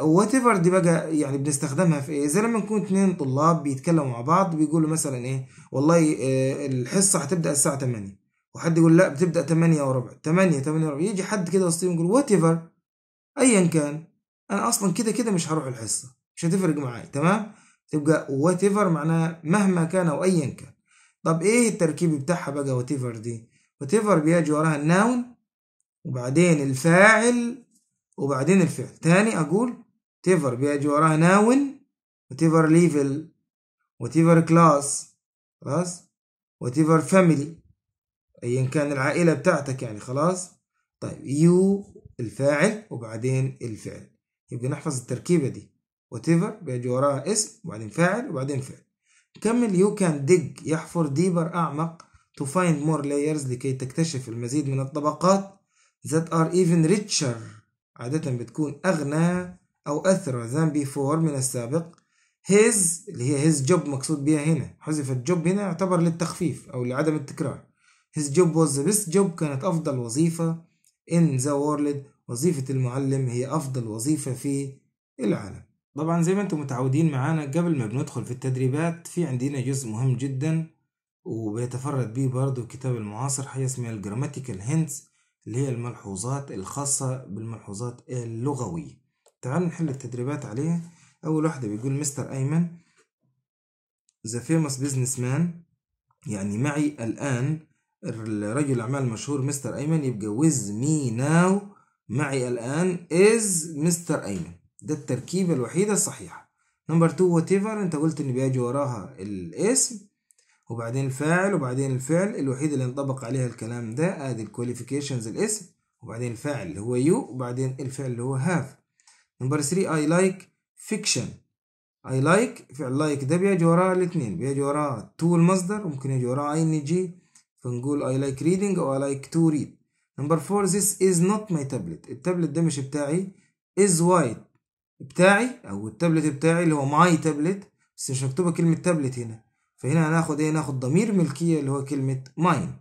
وات آه ايفر دي بقى يعني بنستخدمها في ايه زي لما نكون اثنين طلاب بيتكلموا مع بعض بيقولوا مثلا ايه والله آه الحصه هتبدا الساعه 8 وحد يقول لا بتبدا 8 وربع 8 8 وربع يجي حد كده وسطهم يقول وات ايفر ايا كان انا اصلا كده كده مش هروح الحصه مش هتفرق معايا تمام تبقى وات ايفر معناها مهما كان او ايا كان طب ايه التركيب بتاعها بقى وات ايفر دي وات ايفر بيجي وراها الناون وبعدين الفاعل وبعدين الفعل تاني اقول تيفر بيجي وراها ناون وتيفر ليفل وتيفر كلاس خلاص وتيفر فاميلي ايا كان العائله بتاعتك يعني خلاص طيب يو الفاعل وبعدين الفعل يبقى نحفظ التركيبه دي whatever بيجي وراها اسم وبعدين فاعل وبعدين فعل كمل you can dig يحفر deeper أعمق to find more layers لكي تكتشف المزيد من الطبقات that are even richer عادة بتكون أغنى أو أثرى than before من السابق his اللي هي his job مقصود بها هنا حذفت job هنا يعتبر للتخفيف أو لعدم التكرار his job was the best job كانت أفضل وظيفة in the world وظيفة المعلم هي أفضل وظيفة في العالم طبعا زي ما انتم متعودين معانا قبل ما بندخل في التدريبات في عندنا جزء مهم جدا وبيتفرد به برضه الكتاب المعاصر حاجة اسمها الجراماتيكال هنتس اللي هي الملحوظات الخاصة بالملحوظات اللغوية تعالوا نحل التدريبات عليها أول واحدة بيقول مستر أيمن ذا فيموس بيزنس مان يعني معي الآن الرجل الأعمال المشهور مستر أيمن يبقى with me now معي الآن is مستر أيمن ده التركيبة الوحيدة الصحيحة نمبر 2 whatever انت قلت ان بيجي وراها الاسم وبعدين الفاعل وبعدين الفعل الوحيد اللي ينطبق عليها الكلام ده ادي آه، الكواليفيكيشنز الاسم وبعدين الفاعل اللي هو يو وبعدين الفعل اللي هو هاف نمبر 3 اي لايك فيكشن اي لايك فعل لايك ده بيجي وراها الاثنين بيجي وراها تو المصدر وممكن يجي وراها اي ان جي فنقول اي لايك ريدنج او اي لايك تو ريد نمبر 4 ذيس از نوت ماي تابلت التابلت ده مش بتاعي از وايت بتاعي او التابلت بتاعي اللي هو ماي تابلت بس مش مكتوبه كلمه تابلت هنا فهنا هناخد ايه ناخد ضمير ملكيه اللي هو كلمه ماين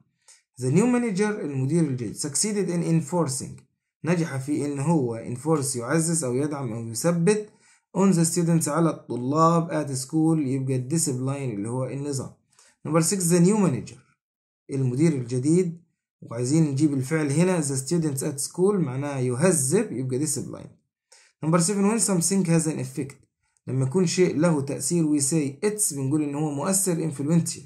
ذا نيو مانجر المدير الجديد سكسيدد ان انفورسينج نجح في ان هو انفورس يعزز او يدعم او يثبت اون ذا ستودنتس على الطلاب ات سكول يبقى الديسبلاين اللي هو النظام نمبر 6 ذا نيو مانجر المدير الجديد وعايزين نجيب الفعل هنا ذا ستودنتس ات سكول معناها يهذب يبقى discipline نمبر 7 when something has an effect لما يكون شيء له تأثير we say it's بنقول إن هو مؤثر انفلوينشال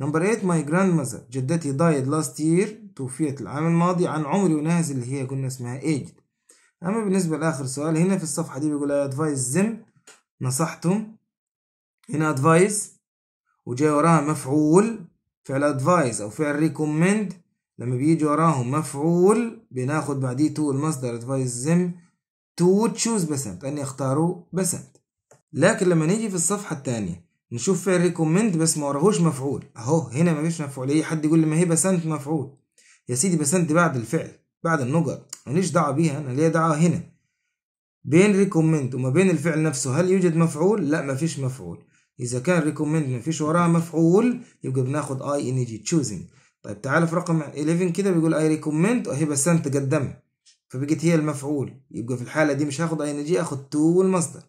نمبر 8 my grandmother جدتي دايد last year توفيت العام الماضي عن عمري ونهز اللي هي كنا اسمها ايج أما بالنسبة لآخر سؤال هنا في الصفحة دي بيقول I زم them نصحتهم هنا advise وجاي وراها مفعول فعل advise أو فعل recommend لما بيجي وراهم مفعول بناخد بعديه تو المصدر advise them تو تشوز بسنت أن يختاروا بسنت لكن لما نيجي في الصفحة الثانية نشوف فيها ريكومند بس ما وراهوش مفعول أهو هنا ما فيش مفعول أي حد يقول لي ما هي بسنت مفعول يا سيدي بسنت بعد الفعل بعد النقط ماليش دعوة بيها أنا ليا دعوة هنا بين ريكومند وما بين الفعل نفسه هل يوجد مفعول؟ لا ما فيش مفعول إذا كان ريكومند ما فيش وراه مفعول يبقى بناخد أي إن جي تشوزنج طيب تعال في رقم 11 كده بيقول أي ريكومند وهي بسنت قدمها فبقت هي المفعول يبقى في الحالة دي مش هاخد اي ان اخد تو والمصدر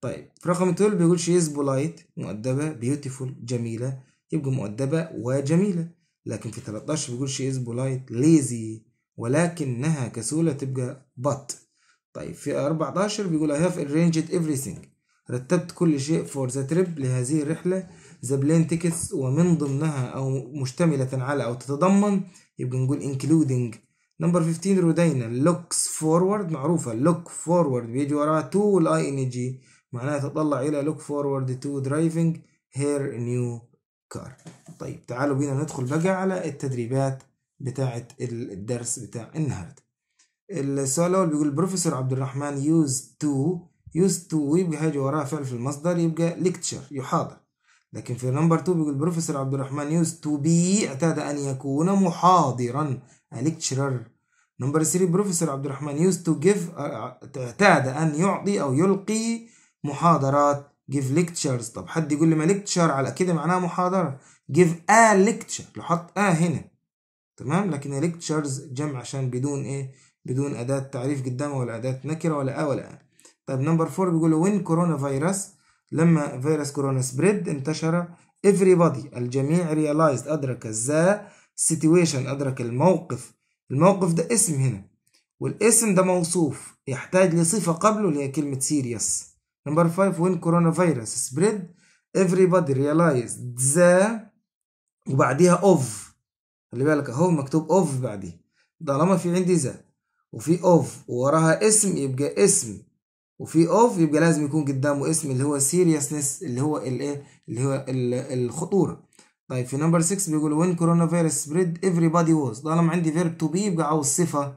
طيب في رقم 12 بيقول شي از بولايت مؤدبة بيوتيفول جميلة يبقى مؤدبة وجميلة لكن في 13 بيقول شي از بولايت ليزي ولكنها كسولة تبقى بط طيب في 14 بيقول I have arranged everything رتبت كل شيء for the trip لهذه الرحلة the plane tickets ومن ضمنها أو مشتملة على أو تتضمن يبقى نقول including نمبر 15 رودينا لوكس فورورد معروفة لوك فورورد بيجي وراها تو الاي ان جي معناها تطلع الى لوك فورورد تو درايفنج هير نيو كار طيب تعالوا بينا ندخل بقى على التدريبات بتاعة الدرس بتاع النهاردة السؤال الأول بيقول البروفيسور عبد الرحمن يوز تو يوز تو ويبقى هاجي وراه فعل في المصدر يبقى ليكتشر يحاضر لكن في نمبر 2 بيقول البروفيسور عبد الرحمن يوز تو بي اعتاد أن يكون محاضرا a lecturer number 3 بروفيسور عبد الرحمن used to give اعتاد uh, uh, أن يعطي أو يلقي محاضرات give lectures طب حد يقول لي ما lecture على كده معناها محاضرة give a lecture لو حط a هنا تمام لكن lectures جمع عشان بدون ايه بدون أداة تعريف قدامه ولا أداة نكرة ولا اه ولا اه طيب نمبر 4 بيقول له كورونا فيروس لما فيروس كورونا سبريد انتشر everybody الجميع realized أدرك ذا situation أدرك الموقف الموقف ده اسم هنا والاسم ده موصوف يحتاج لصفة قبله اللي هي كلمة serious number 5 when فيروس spread everybody realized the وبعديها of خلي بالك اهو مكتوب of بعديه طالما في عندي ذا وفي of ووراها اسم يبقى اسم وفي اوف يبقى لازم يكون قدامه اسم اللي هو سيريسنس اللي هو الايه اللي هو الخطوره طيب في نمبر 6 بيقول وين كورونا فيروس سبريد everybody بادي ووز طالما عندي فيرب تو بي يبقى عاوز صفه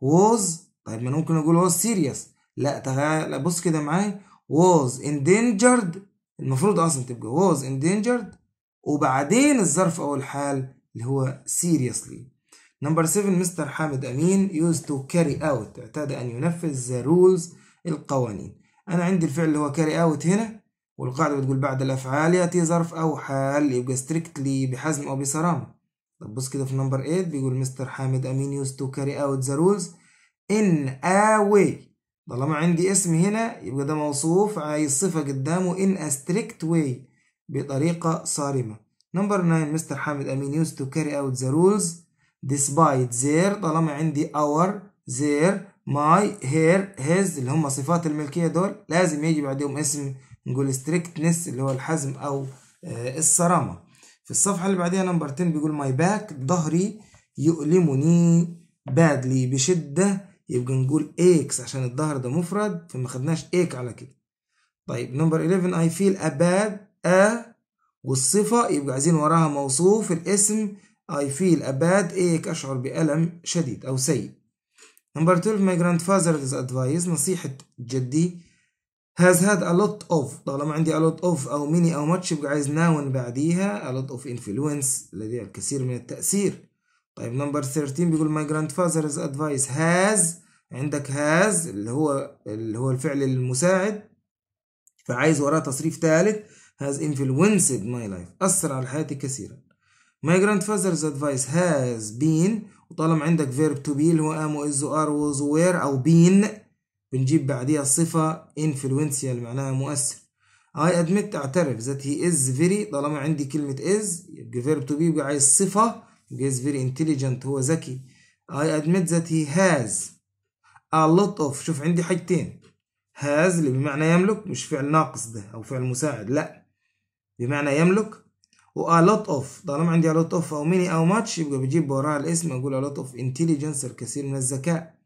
ووز طيب ما ممكن اقول ووز سيريس لا تعال بص كده معايا ووز اندينجرد المفروض اصلا تبقى ووز اندينجرد وبعدين الظرف او الحال اللي هو سيريسلي نمبر 7 مستر حامد امين يوز تو كاري اوت اعتاد ان ينفذ ذا رولز القوانين انا عندي الفعل اللي هو كاري اوت هنا والقاعدة بتقول بعد الأفعال يأتي ظرف أو حال يبقى ستريكتلي بحزم أو بصرامة طب بص كده في نمبر 8 بيقول مستر حامد أمين يوز تو كاري أوت ذا رولز إن أ واي طالما عندي اسم هنا يبقى ده موصوف عايز صفة قدامه إن أ strict واي بطريقة صارمة نمبر 9 مستر حامد أمين يوز تو كاري أوت ذا رولز ديسبايت زير طالما عندي أور زير ماي هير هيز اللي هم صفات الملكية دول لازم يجي بعدهم اسم نقول strictness اللي هو الحزم او آه، الصرامه في الصفحه اللي بعديها نمبر 10 بيقول ماي باك ظهري يؤلمني بادلي بشده يبقى نقول اكس عشان الظهر ده مفرد فما خدناش ايك على كده طيب نمبر 11 اي فيل باد ا والصفه يبقى عايزين وراها موصوف الاسم اي فيل باد ايك اشعر بالم شديد او سيء نمبر 12 ماي جراند فازر ادفايز نصيحه جدي has had a lot of طالما عندي a lot of أو many أو much يبقى عايز noun بعديها a lot of influence لديها الكثير من التأثير طيب number 13 بيقول my grandfather's advice has عندك has اللي هو اللي هو الفعل المساعد فعايز وراه تصريف ثالث has influenced my life أثر على حياتي كثيرا my grandfather's advice has been وطالما عندك verb to be اللي هو am و is و are was where أو been بنجيب بعديها صفة influential معناها مؤثر I admit اعترف that he is very طالما عندي كلمة is يبقى verb to be يبقى عايز صفة يبقى is very intelligent هو ذكي I admit that he has a lot of شوف عندي حاجتين has اللي بمعنى يملك مش فعل ناقص ده أو فعل مساعد لأ بمعنى يملك و a lot of طالما عندي a lot of أو many أو much يبقى بجيب وراها الاسم أقول a lot of intelligence الكثير من الذكاء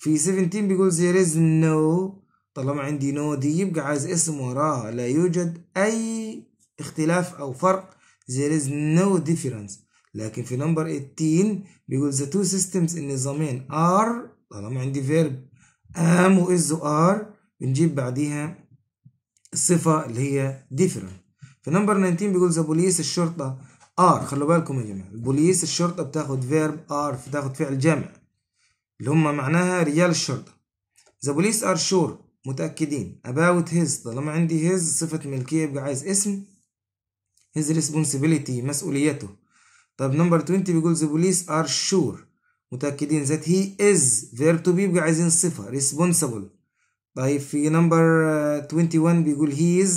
في 17 بيقول there is no طالما عندي no دي يبقى عايز اسم وراها لا يوجد أي اختلاف أو فرق there is no difference لكن في نمبر 18 بيقول the two systems النظامين are طالما عندي verb am وis are بنجيب بعديها الصفة اللي هي different في نمبر 19 بيقول the police الشرطة are خلوا بالكم يا جماعة البوليس الشرطة بتاخد verb are بتاخد فعل جمع اللي هم معناها رجال الشرطة The police are sure متأكدين about his طالما عندي his صفة ملكية يبقى عايز اسم his responsibility مسؤوليته طب نمبر 20 بيقول the police are sure متأكدين that he is verb to be يبقى عايزين الصفة responsible طيب في نمبر 21 بيقول he is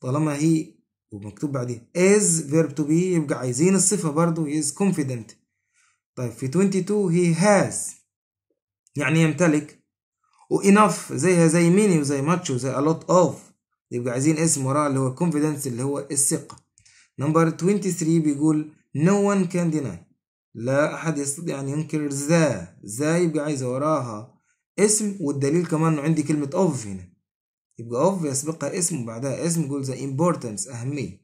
طالما هي ومكتوب بعدين is verb to be يبقى عايزين الصفة برضو he is confident طيب في 22 he has يعني يمتلك وإناف زيها زي ميني وزي ماتش وزي الوت اوف يبقى عايزين اسم وراء اللي هو confidence اللي هو الثقة نمبر 23 بيقول no one can deny لا أحد يستطيع أن ينكر ذا ذا يبقى عايزة وراها اسم والدليل كمان إنه عندي كلمة of هنا يبقى of يسبقها اسم وبعدها اسم يقول the importance أهمية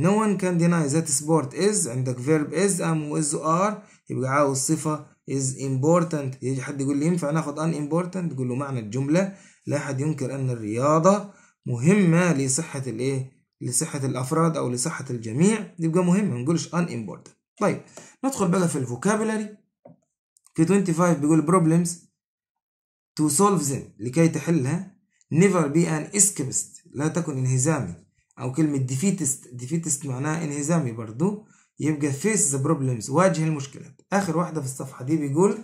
no one can deny that sport is عندك verb is am و is are يبقى عاوز صفة is important يجي حد يقول لي ينفع ناخد ان important تقول له معنى الجملة لا أحد ينكر أن الرياضة مهمة لصحة الإيه لصحة الأفراد أو لصحة الجميع يبقى مهمة ما نقولش ان important طيب ندخل بقى في الفوكابولري في 25 بيقول problems to solve them لكي تحلها never be an escapist لا تكن انهزامي أو كلمة defeatist defeatist معناها انهزامي برضو يبقى فيس ذا بروبلمز واجه المشكلة آخر واحدة في الصفحة دي بيقول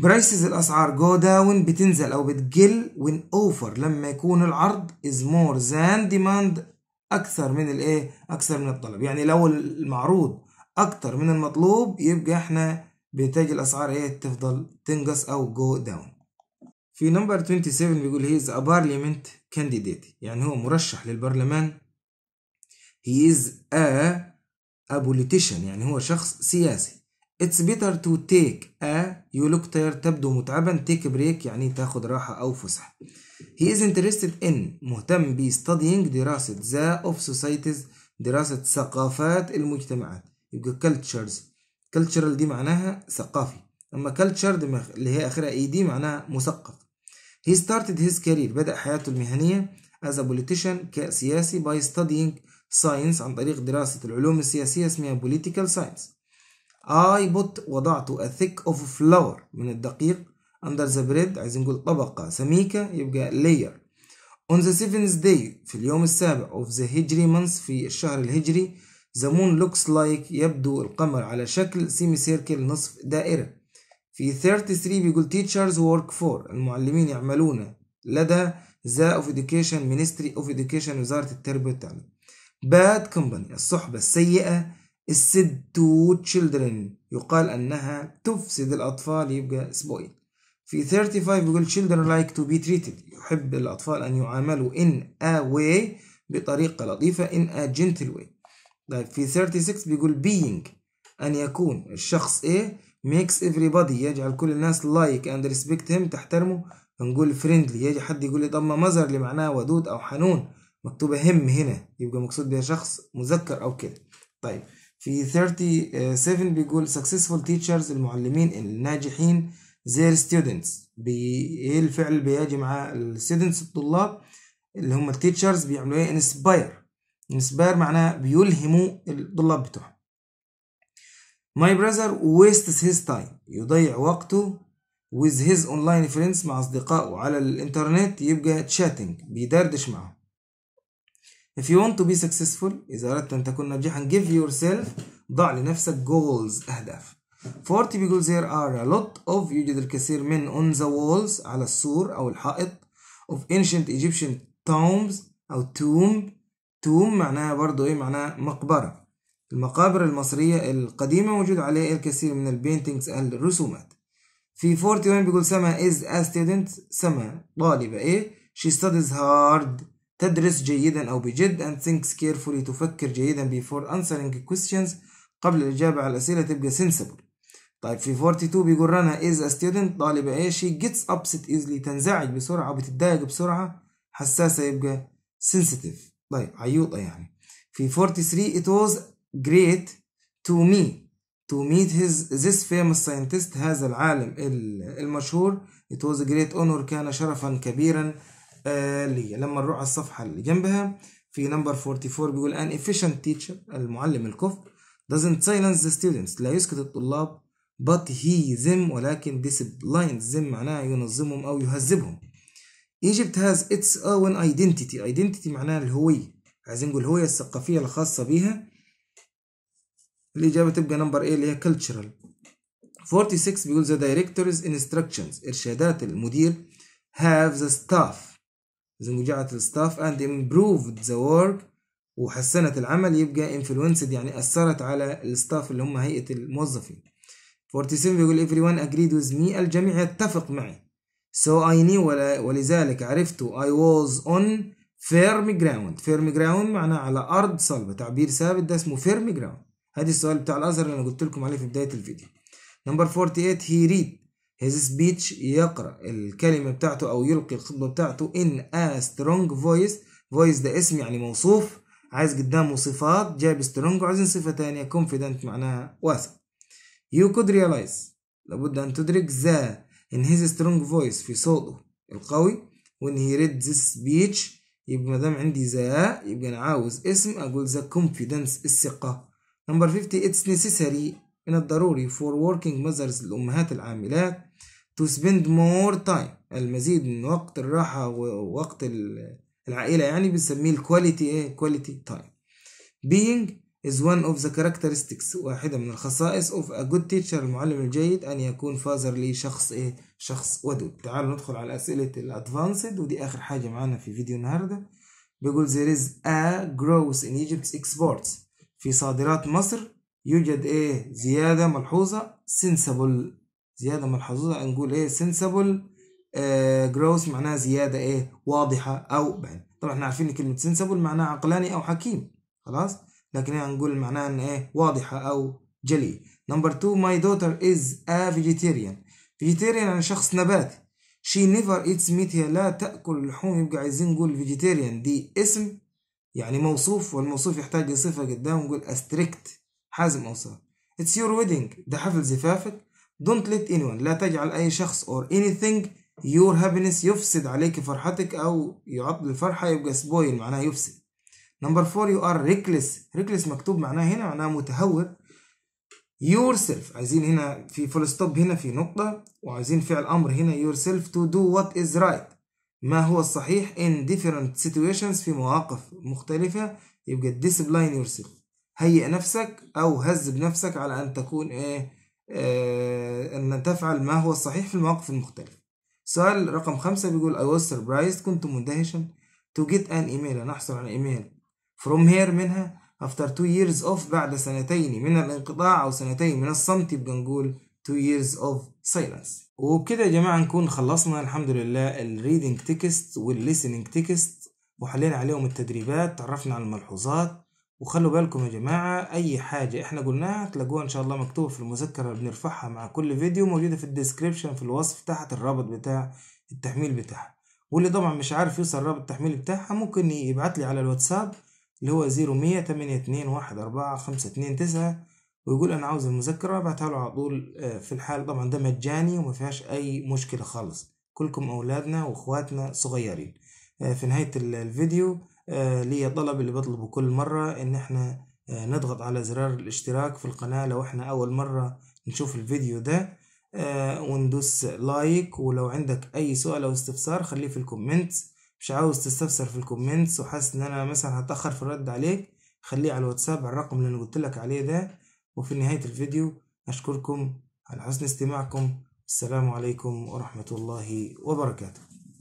برايسز الأسعار جو داون بتنزل أو بتقل وين أوفر لما يكون العرض از مور than ديماند أكثر من الإيه؟ أكثر من الطلب يعني لو المعروض أكثر من المطلوب يبقى إحنا بتجي الأسعار إيه تفضل تنقص أو جو داون في نمبر 27 بيقول هي از ا بارليمنت كانديديت يعني هو مرشح للبرلمان هي از ا a politician يعني هو شخص سياسي It's better to take a you look tired تبدو متعبا take a break يعني تاخد راحة أو فسحة He is interested in مهتم ب studying دراسة the of societies دراسة ثقافات المجتمعات يبقى cultures cultural دي معناها ثقافي أما cultured اللي هي آخرها اي دي معناها مثقف He started his career بدأ حياته المهنية as a politician كسياسي by studying ساينس عن طريق دراسة العلوم السياسية اسمها بوليتيكال ساينس I put وضعت a thick of flour من الدقيق under the bread عايزين نقول طبقة سميكة يبقى layer on the seventh day في اليوم السابع of the hijri month في الشهر الهجري the moon looks like يبدو القمر على شكل سيمي سيركل نصف دائرة في 33 بيقول teachers work for المعلمين يعملون لدى the of education ministry of education وزارة التربية والتعليم باد كومباني الصحبة السيئة السد تو تشيلدرن يقال أنها تفسد الأطفال يبقى سبويل في 35 بيقول children like to be treated يحب الأطفال أن يعاملوا in a way بطريقة لطيفة in a gentle way طيب في 36 بيقول being أن يكون الشخص إيه makes everybody يجعل كل الناس like and respect him تحترمه نقول friendly يجي حد يقول لي طب ما مظهر اللي معناه ودود أو حنون مكتوبة هم هنا يبقى مقصود بها شخص مذكر أو كده طيب في 37 بيقول successful teachers المعلمين الناجحين their students بي... ايه الفعل بيجي مع students الطلاب اللي هم التيتشرز بيعملوا ايه انسباير انسباير معناها بيلهموا الطلاب بتوعهم my brother wastes his time يضيع وقته with his online friends مع اصدقائه على الانترنت يبقى chatting بيدردش معهم If you want to be successful إذا أردت أن تكون ناجحا give yourself ضع لنفسك goals أهداف 40 بيقول there are a lot of يوجد الكثير من on the walls على السور أو الحائط of ancient Egyptian tombs أو tomb tomb معناها برضو إيه معناها مقبرة المقابر المصرية القديمة موجود عليها الكثير من البينتينجز الرسومات في 41 بيقول سما is a student سما طالبة إيه she studies hard تدرس جيدا أو بجد and thinks carefully تفكر جيدا before answering questions قبل الإجابة على الأسئلة تبقى sensible طيب في 42 بيقول رنا is a student طالبة أي شيء gets upset easily تنزعج بسرعة وبتتضايق بسرعة حساسة يبقى sensitive طيب عيوطة يعني في 43 it was great to me to meet his this famous scientist هذا العالم المشهور it was a great honor كان شرفا كبيرا آلية آه، لما نروح على الصفحة اللي جنبها في نمبر 44 بيقول an efficient teacher المعلم الكفء doesn't silence the students لا يسكت الطلاب but he them ولكن disciplines them معناها ينظمهم أو يهذبهم Egypt has its own identity identity معناها الهوية عايزين نقول الهوية الثقافية الخاصة بها الإجابة تبقى نمبر إيه اللي هي cultural 46 بيقول the directors instructions إرشادات المدير have the staff زي مجاعة الستاف and improved the work وحسنت العمل يبقى influenced يعني أثرت على الستاف اللي هم هيئة الموظفين 47 بيقول everyone agreed with me الجميع يتفق معي so I knew ولذلك عرفت I was on firm ground firm ground معناه على أرض صلبة تعبير ثابت ده اسمه firm ground هذه السؤال بتاع الأزهر اللي أنا قلت لكم عليه في بداية الفيديو number 48 he read his speech يقرأ الكلمة بتاعته أو يلقي الخطبة بتاعته in a strong voice voice ده اسم يعني موصوف عايز قدامه صفات جايب strong وعايزين صفة تانية confident معناها واثق you could realize لابد أن تدرك ذا in his strong voice في صوته القوي when he read this speech يبقى ما دام عندي ذا يبقى أنا عاوز اسم أقول ذا confidence الثقة نمبر 50 it's necessary من الضروري for working mothers الأمهات العاملات to spend more time المزيد من وقت الراحة ووقت العائلة يعني بنسميه الكواليتي ايه كواليتي تايم being is one of the characteristics واحدة من الخصائص of a good teacher المعلم الجيد أن يكون فازر لي شخص ايه شخص ودود تعالوا ندخل على أسئلة الأدفانسد ودي آخر حاجة معانا في فيديو النهاردة بيقول there is a growth in Egypt's exports في صادرات مصر يوجد ايه زيادة ملحوظة sensible زيادة ملحوظة نقول ايه سنسبل آه جروث معناها زيادة ايه واضحة او بعين طبعا احنا عارفين كلمة سنسبل معناها عقلاني او حكيم خلاص لكن ايه نقول معناها ان ايه واضحة او جلي نمبر 2 my daughter is a vegetarian vegetarian يعني شخص نباتي she never eats meat هي لا تأكل اللحوم يبقى عايزين نقول vegetarian دي اسم يعني موصوف والموصوف يحتاج صفه قدام نقول strict حازم أوصاف it's your wedding ده حفل زفافك don't let anyone لا تجعل أي شخص or anything your happiness يفسد عليك فرحتك أو يعطل الفرحة يبقى spoil معناها يفسد number four you are reckless reckless مكتوب معناه هنا معناه متهور yourself عايزين هنا في فول ستوب هنا في نقطة وعايزين فعل أمر هنا yourself to do what is right ما هو الصحيح in different situations في مواقف مختلفة يبقى discipline yourself هيئ نفسك أو هذب نفسك على أن تكون إيه آه، أن تفعل ما هو الصحيح في المواقف المختلفة سؤال رقم خمسة بيقول I was surprised كنت مندهشا to get an email أن أحصل على إيميل from here منها after two years of بعد سنتين من الانقطاع أو سنتين من الصمت يبقى نقول two years of silence وبكده يا جماعة نكون خلصنا الحمد لله الريدنج تكست والليسننج تكست وحلينا عليهم التدريبات تعرفنا على الملحوظات وخلوا بالكم يا جماعة أي حاجة إحنا قلناها هتلاقوها إن شاء الله مكتوبة في المذكرة اللي بنرفعها مع كل فيديو موجودة في الديسكريبشن في الوصف تحت الرابط بتاع التحميل بتاعها واللي طبعا مش عارف يوصل رابط التحميل بتاعها ممكن يبعت لي على الواتساب اللي هو زيرو مية تمانية اتنين واحد أربعة خمسة اتنين تسعة ويقول أنا عاوز المذكرة بعتها له على طول آه، في الحال طبعا ده مجاني وما فيهاش أي مشكلة خالص كلكم أولادنا وإخواتنا صغيرين آه، في نهاية الفيديو آه، ليا طلب اللي بطلبه كل مرة ان احنا آه، نضغط على زرار الاشتراك في القناة لو احنا اول مرة نشوف الفيديو ده آه، وندوس لايك ولو عندك اي سؤال او استفسار خليه في الكومنتس مش عاوز تستفسر في الكومنتس وحاسس ان انا مثلا هتأخر في الرد عليك خليه على الواتساب على الرقم اللي انا قلت لك عليه ده وفي نهاية الفيديو اشكركم على حسن استماعكم السلام عليكم ورحمة الله وبركاته